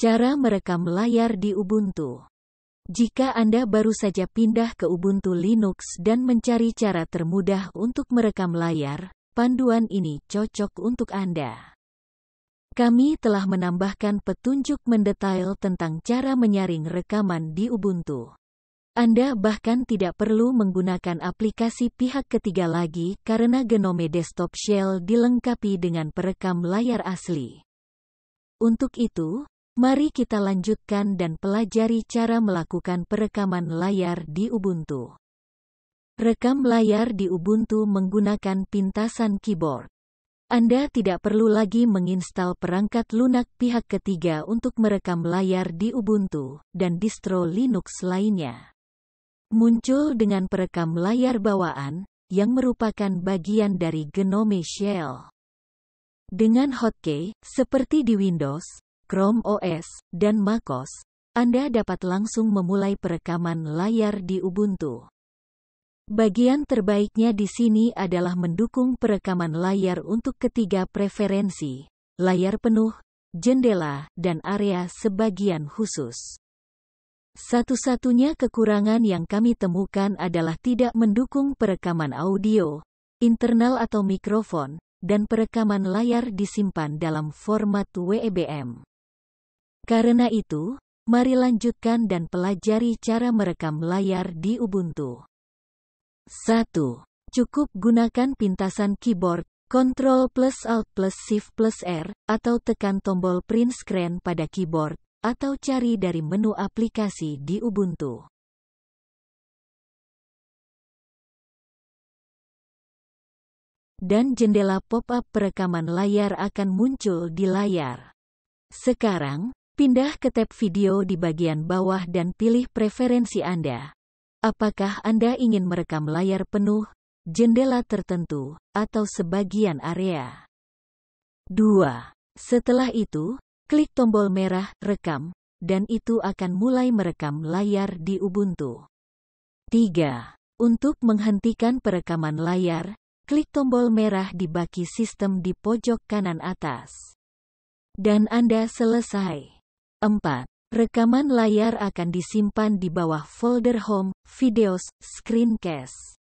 Cara merekam layar di Ubuntu. Jika Anda baru saja pindah ke Ubuntu Linux dan mencari cara termudah untuk merekam layar, panduan ini cocok untuk Anda. Kami telah menambahkan petunjuk mendetail tentang cara menyaring rekaman di Ubuntu. Anda bahkan tidak perlu menggunakan aplikasi pihak ketiga lagi karena Genome Desktop Shell dilengkapi dengan perekam layar asli. Untuk itu, Mari kita lanjutkan dan pelajari cara melakukan perekaman layar di Ubuntu. Rekam layar di Ubuntu menggunakan pintasan keyboard. Anda tidak perlu lagi menginstal perangkat lunak pihak ketiga untuk merekam layar di Ubuntu dan distro Linux lainnya. Muncul dengan perekam layar bawaan, yang merupakan bagian dari Gnome Shell. Dengan hotkey, seperti di Windows, Chrome OS, dan macOS, Anda dapat langsung memulai perekaman layar di Ubuntu. Bagian terbaiknya di sini adalah mendukung perekaman layar untuk ketiga preferensi, layar penuh, jendela, dan area sebagian khusus. Satu-satunya kekurangan yang kami temukan adalah tidak mendukung perekaman audio, internal atau mikrofon, dan perekaman layar disimpan dalam format WEBM. Karena itu, mari lanjutkan dan pelajari cara merekam layar di Ubuntu. 1. Cukup gunakan pintasan keyboard, Ctrl plus Alt plus Shift plus R, atau tekan tombol print screen pada keyboard, atau cari dari menu aplikasi di Ubuntu. Dan jendela pop-up perekaman layar akan muncul di layar. Sekarang, Pindah ke tab video di bagian bawah dan pilih preferensi Anda. Apakah Anda ingin merekam layar penuh, jendela tertentu, atau sebagian area? 2. Setelah itu, klik tombol merah Rekam, dan itu akan mulai merekam layar di Ubuntu. 3. Untuk menghentikan perekaman layar, klik tombol merah di baki sistem di pojok kanan atas. Dan Anda selesai. 4. Rekaman layar akan disimpan di bawah folder Home, Videos, Screencast.